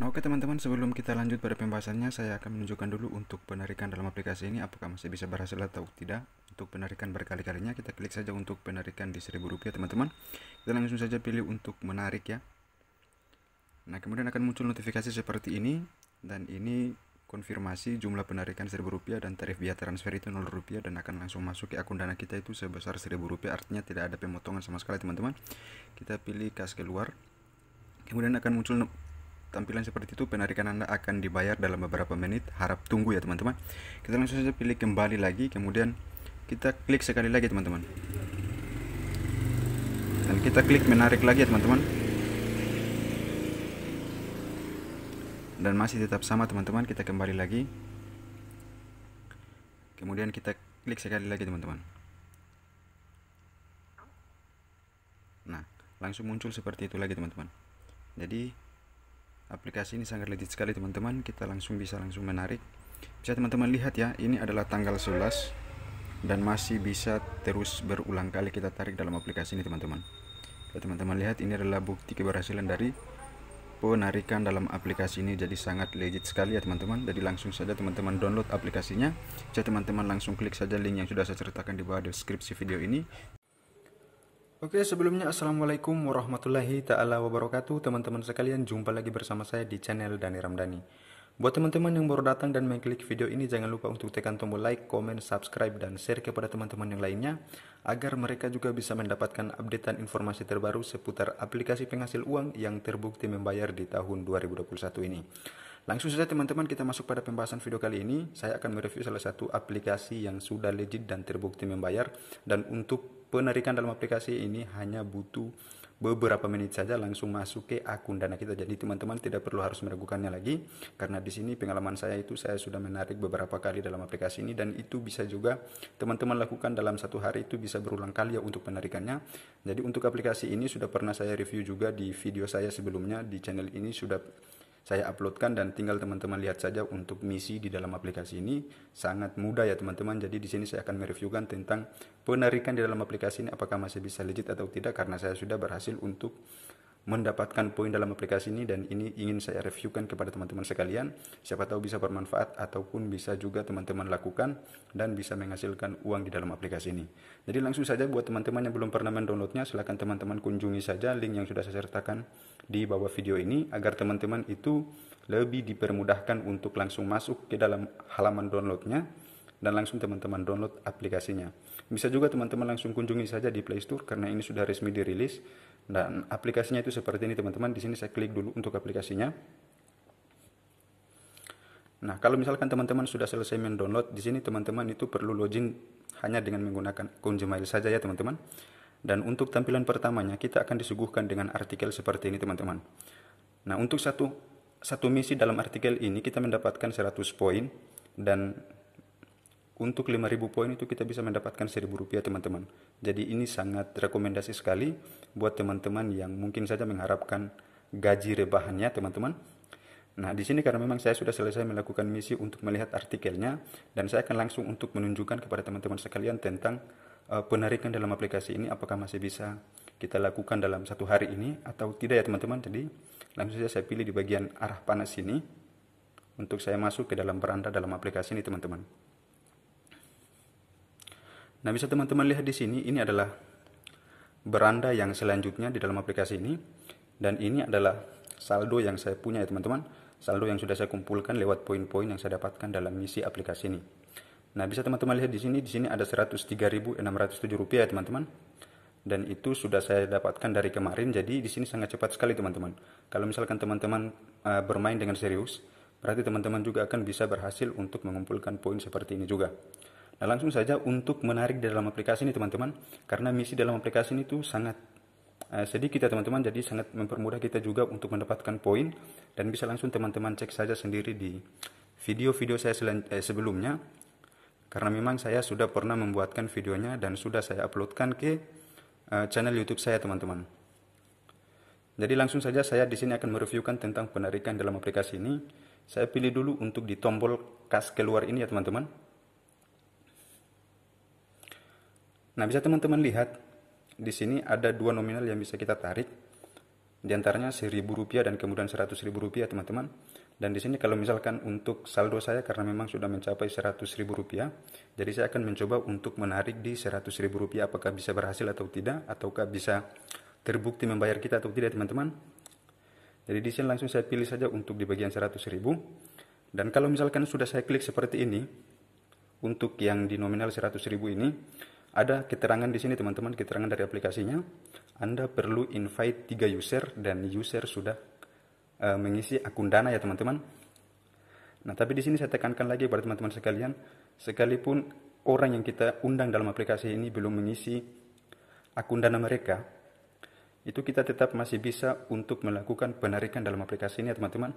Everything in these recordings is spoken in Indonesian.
Nah oke teman-teman sebelum kita lanjut pada pembahasannya saya akan menunjukkan dulu untuk penarikan dalam aplikasi ini apakah masih bisa berhasil atau tidak Untuk penarikan berkali-kalinya kita klik saja untuk penarikan di seribu rupiah teman-teman Kita langsung saja pilih untuk menarik ya Nah kemudian akan muncul notifikasi seperti ini Dan ini konfirmasi jumlah penarikan seribu rupiah dan tarif biaya transfer itu nol rupiah dan akan langsung masuk ke akun dana kita itu sebesar seribu rupiah artinya tidak ada pemotongan sama sekali teman-teman kita pilih kas keluar kemudian akan muncul tampilan seperti itu penarikan Anda akan dibayar dalam beberapa menit. Harap tunggu ya teman-teman. Kita langsung saja pilih kembali lagi kemudian kita klik sekali lagi teman-teman. Dan kita klik menarik lagi ya teman-teman. Dan masih tetap sama teman-teman, kita kembali lagi. Kemudian kita klik sekali lagi teman-teman. Nah, langsung muncul seperti itu lagi teman-teman. Jadi aplikasi ini sangat legit sekali teman-teman kita langsung bisa langsung menarik bisa teman-teman lihat ya ini adalah tanggal 11 dan masih bisa terus berulang kali kita tarik dalam aplikasi ini teman-teman teman-teman lihat ini adalah bukti keberhasilan dari penarikan dalam aplikasi ini jadi sangat legit sekali ya teman-teman jadi langsung saja teman-teman download aplikasinya bisa teman-teman langsung klik saja link yang sudah saya ceritakan di bawah deskripsi video ini Oke, sebelumnya Assalamualaikum warahmatullahi ta'ala wabarakatuh Teman-teman sekalian, jumpa lagi bersama saya di channel Dani Ramdhani Buat teman-teman yang baru datang dan mengklik video ini Jangan lupa untuk tekan tombol like, komen, subscribe, dan share kepada teman-teman yang lainnya Agar mereka juga bisa mendapatkan updatean informasi terbaru Seputar aplikasi penghasil uang yang terbukti membayar di tahun 2021 ini Langsung saja teman-teman kita masuk pada pembahasan video kali ini. Saya akan mereview salah satu aplikasi yang sudah legit dan terbukti membayar dan untuk penarikan dalam aplikasi ini hanya butuh beberapa menit saja langsung masuk ke akun dana kita. Jadi teman-teman tidak perlu harus meragukannya lagi karena di sini pengalaman saya itu saya sudah menarik beberapa kali dalam aplikasi ini dan itu bisa juga teman-teman lakukan dalam satu hari itu bisa berulang kali ya untuk penarikannya. Jadi untuk aplikasi ini sudah pernah saya review juga di video saya sebelumnya di channel ini sudah saya uploadkan dan tinggal teman-teman lihat saja untuk misi di dalam aplikasi ini sangat mudah ya teman-teman. Jadi di sini saya akan mereviewkan tentang penarikan di dalam aplikasi ini apakah masih bisa legit atau tidak karena saya sudah berhasil untuk mendapatkan poin dalam aplikasi ini dan ini ingin saya reviewkan kepada teman-teman sekalian. Siapa tahu bisa bermanfaat ataupun bisa juga teman-teman lakukan dan bisa menghasilkan uang di dalam aplikasi ini. Jadi langsung saja buat teman-teman yang belum pernah mendownloadnya silahkan teman-teman kunjungi saja link yang sudah saya sertakan di bawah video ini agar teman-teman itu lebih dipermudahkan untuk langsung masuk ke dalam halaman downloadnya dan langsung teman-teman download aplikasinya. Bisa juga teman-teman langsung kunjungi saja di Play Store karena ini sudah resmi dirilis dan aplikasinya itu seperti ini teman-teman. Di sini saya klik dulu untuk aplikasinya. Nah, kalau misalkan teman-teman sudah selesai mendownload, di sini teman-teman itu perlu login hanya dengan menggunakan akun Gmail saja ya teman-teman. Dan untuk tampilan pertamanya kita akan disuguhkan dengan artikel seperti ini teman-teman. Nah, untuk satu satu misi dalam artikel ini kita mendapatkan 100 poin dan untuk 5000 poin itu kita bisa mendapatkan 1000 rupiah teman-teman jadi ini sangat rekomendasi sekali buat teman-teman yang mungkin saja mengharapkan gaji rebahannya teman-teman Nah, di sini karena memang saya sudah selesai melakukan misi untuk melihat artikelnya dan saya akan langsung untuk menunjukkan kepada teman-teman sekalian tentang uh, penarikan dalam aplikasi ini apakah masih bisa kita lakukan dalam satu hari ini atau tidak ya teman-teman. Jadi, langsung saja saya pilih di bagian arah panas ini untuk saya masuk ke dalam beranda dalam aplikasi ini teman-teman. Nah, bisa teman-teman lihat di sini, ini adalah beranda yang selanjutnya di dalam aplikasi ini. Dan ini adalah saldo yang saya punya ya teman-teman. Saldo yang sudah saya kumpulkan lewat poin-poin yang saya dapatkan dalam misi aplikasi ini. Nah, bisa teman-teman lihat di sini, di sini ada 103.607 rupiah ya teman-teman. Dan itu sudah saya dapatkan dari kemarin, jadi di sini sangat cepat sekali teman-teman. Kalau misalkan teman-teman uh, bermain dengan serius, berarti teman-teman juga akan bisa berhasil untuk mengumpulkan poin seperti ini juga. Nah, langsung saja untuk menarik dalam aplikasi ini teman-teman, karena misi dalam aplikasi ini tuh sangat uh, sedikit ya teman-teman, jadi sangat mempermudah kita juga untuk mendapatkan poin dan bisa langsung teman-teman cek saja sendiri di video-video saya eh, sebelumnya. Karena memang saya sudah pernah membuatkan videonya dan sudah saya uploadkan ke uh, channel YouTube saya teman-teman. Jadi langsung saja saya di sini akan mereviewkan tentang penarikan dalam aplikasi ini. Saya pilih dulu untuk di tombol kas keluar ini ya teman-teman. Nah, bisa teman-teman lihat di sini ada dua nominal yang bisa kita tarik di antaranya Rp1.000 dan kemudian rp rupiah teman-teman. Dan di sini kalau misalkan untuk saldo saya karena memang sudah mencapai rp rupiah jadi saya akan mencoba untuk menarik di rp rupiah apakah bisa berhasil atau tidak ataukah bisa terbukti membayar kita atau tidak teman-teman. Jadi di sini langsung saya pilih saja untuk di bagian 100.000. Dan kalau misalkan sudah saya klik seperti ini untuk yang di nominal 100.000 ini, ada keterangan di sini teman-teman, keterangan dari aplikasinya. Anda perlu invite 3 user dan user sudah uh, mengisi akun Dana ya teman-teman. Nah, tapi di sini saya tekankan lagi pada teman-teman sekalian, sekalipun orang yang kita undang dalam aplikasi ini belum mengisi akun Dana mereka, itu kita tetap masih bisa untuk melakukan penarikan dalam aplikasi ini ya teman-teman.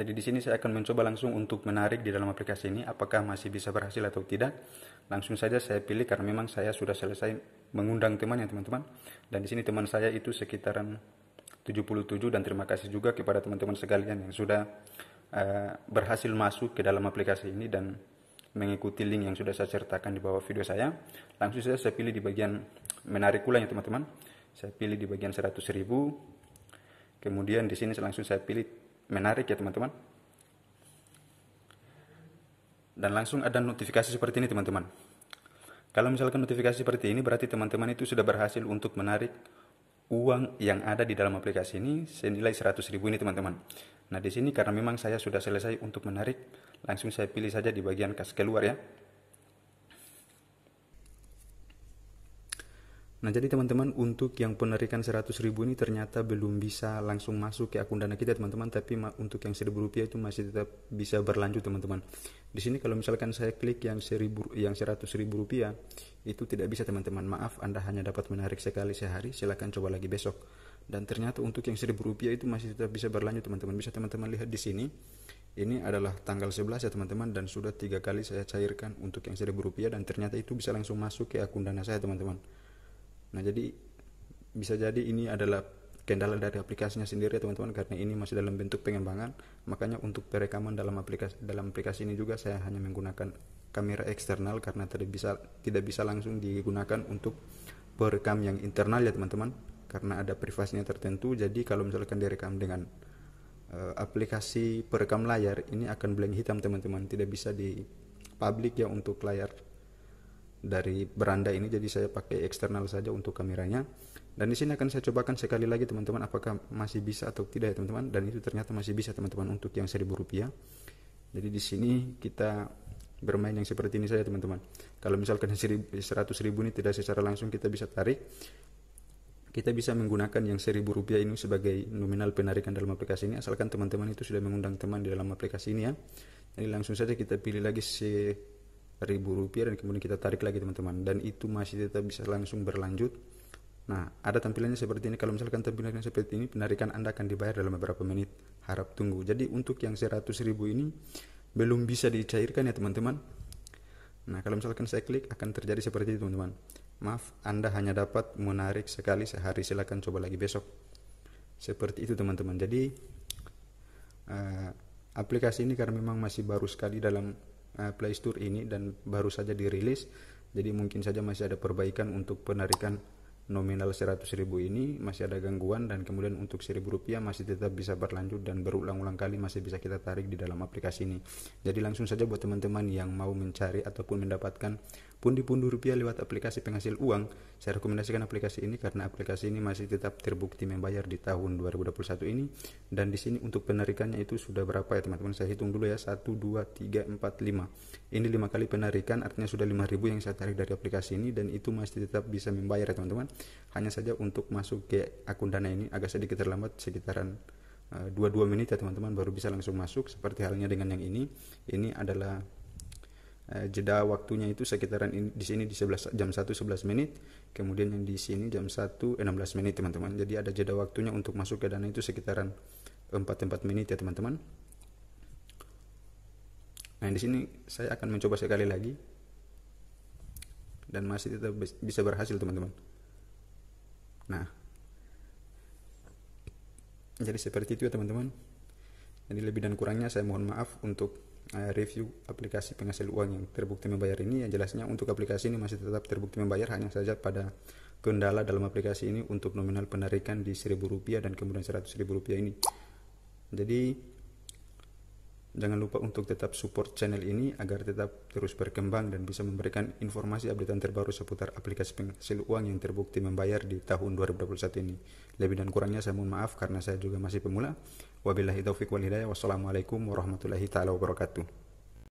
Jadi di sini saya akan mencoba langsung untuk menarik di dalam aplikasi ini apakah masih bisa berhasil atau tidak. Langsung saja saya pilih karena memang saya sudah selesai mengundang temannya teman-teman. Dan di sini teman saya itu sekitaran 77 dan terima kasih juga kepada teman-teman sekalian yang sudah uh, berhasil masuk ke dalam aplikasi ini dan mengikuti link yang sudah saya sertakan di bawah video saya. Langsung saja saya pilih di bagian menarik ulang ya teman-teman. Saya pilih di bagian 100.000. Kemudian di sini langsung saya pilih Menarik ya teman-teman. Dan langsung ada notifikasi seperti ini teman-teman. Kalau misalkan notifikasi seperti ini berarti teman-teman itu sudah berhasil untuk menarik uang yang ada di dalam aplikasi ini senilai 100.000 ini teman-teman. Nah, di sini karena memang saya sudah selesai untuk menarik, langsung saya pilih saja di bagian kas keluar ya. Nah jadi teman-teman untuk yang penarikan 100 ribu ini ternyata belum bisa langsung masuk ke akun dana kita teman-teman tapi untuk yang 1000 rupiah itu masih tetap bisa berlanjut teman-teman. Di sini kalau misalkan saya klik yang 1000 yang 100 ribu rupiah itu tidak bisa teman-teman maaf Anda hanya dapat menarik sekali sehari silahkan coba lagi besok. Dan ternyata untuk yang 1000 rupiah itu masih tetap bisa berlanjut teman-teman bisa teman-teman lihat di sini ini adalah tanggal 11 ya teman-teman dan sudah tiga kali saya cairkan untuk yang 1000 rupiah dan ternyata itu bisa langsung masuk ke akun dana saya teman-teman. Nah, jadi bisa jadi ini adalah kendala dari aplikasinya sendiri teman-teman karena ini masih dalam bentuk pengembangan makanya untuk perekaman dalam aplikasi dalam aplikasi ini juga saya hanya menggunakan kamera eksternal karena tidak bisa tidak bisa langsung digunakan untuk perekam yang internal ya teman-teman karena ada privasinya tertentu jadi kalau misalkan direkam dengan e, aplikasi perekam layar ini akan blank hitam teman-teman tidak bisa di publik ya untuk layar dari beranda ini jadi saya pakai eksternal saja untuk kameranya dan di sini akan saya cobakan sekali lagi teman-teman apakah masih bisa atau tidak ya teman-teman dan itu ternyata masih bisa teman-teman untuk yang seribu rupiah jadi di sini kita bermain yang seperti ini saja teman-teman kalau misalkan seratus ribu ini tidak secara langsung kita bisa tarik kita bisa menggunakan yang seribu rupiah ini sebagai nominal penarikan dalam aplikasi ini asalkan teman-teman itu sudah mengundang teman di dalam aplikasi ini ya jadi langsung saja kita pilih lagi si ribu rupiah dan kemudian kita tarik lagi teman-teman dan itu masih tetap bisa langsung berlanjut nah ada tampilannya seperti ini kalau misalkan tampilannya seperti ini penarikan anda akan dibayar dalam beberapa menit harap tunggu jadi untuk yang 100 ribu ini belum bisa dicairkan ya teman-teman nah kalau misalkan saya klik akan terjadi seperti itu teman-teman maaf anda hanya dapat menarik sekali sehari silahkan coba lagi besok seperti itu teman-teman jadi uh, aplikasi ini karena memang masih baru sekali dalam uh, Play Store ini dan baru saja dirilis. Jadi mungkin saja masih ada perbaikan untuk penarikan nominal 100 ribu ini masih ada gangguan dan kemudian untuk 1000 rupiah masih tetap bisa berlanjut dan berulang-ulang kali masih bisa kita tarik di dalam aplikasi ini jadi langsung saja buat teman-teman yang mau mencari ataupun mendapatkan pundi-pundi rupiah lewat aplikasi penghasil uang saya rekomendasikan aplikasi ini karena aplikasi ini masih tetap terbukti membayar di tahun 2021 ini dan di sini untuk penarikannya itu sudah berapa ya teman-teman saya hitung dulu ya 1, 2, 3, 4, 5 ini 5 kali penarikan artinya sudah 5000 yang saya tarik dari aplikasi ini dan itu masih tetap bisa membayar ya teman-teman hanya saja untuk masuk ke akun dana ini agak sedikit terlambat sekitaran eh, dua-dua menit ya teman-teman baru bisa langsung masuk seperti halnya dengan yang ini ini adalah eh, jeda waktunya itu sekitaran ini, di sini di 11 jam 1 11 menit kemudian yang di sini jam 1 16 menit teman-teman jadi ada jeda waktunya untuk masuk ke dana itu sekitaran 4 4 menit ya teman-teman nah di sini saya akan mencoba sekali lagi dan masih tetap bisa berhasil teman-teman Nah, jadi seperti itu ya teman-teman. Jadi lebih dan kurangnya saya mohon maaf untuk eh, review aplikasi penghasil uang yang terbukti membayar ini. Yang jelasnya untuk aplikasi ini masih tetap terbukti membayar hanya saja pada kendala dalam aplikasi ini untuk nominal penarikan di seribu rupiah dan kemudian ribu rupiah ini. Jadi Jangan lupa untuk tetap support channel ini agar tetap terus berkembang dan bisa memberikan informasi updatean terbaru seputar aplikasi penghasil uang yang terbukti membayar di tahun 2021 ini. Lebih dan kurangnya saya mohon maaf karena saya juga masih pemula. Wabillahi taufiq wal hidayah. Wassalamualaikum warahmatullahi taala wabarakatuh.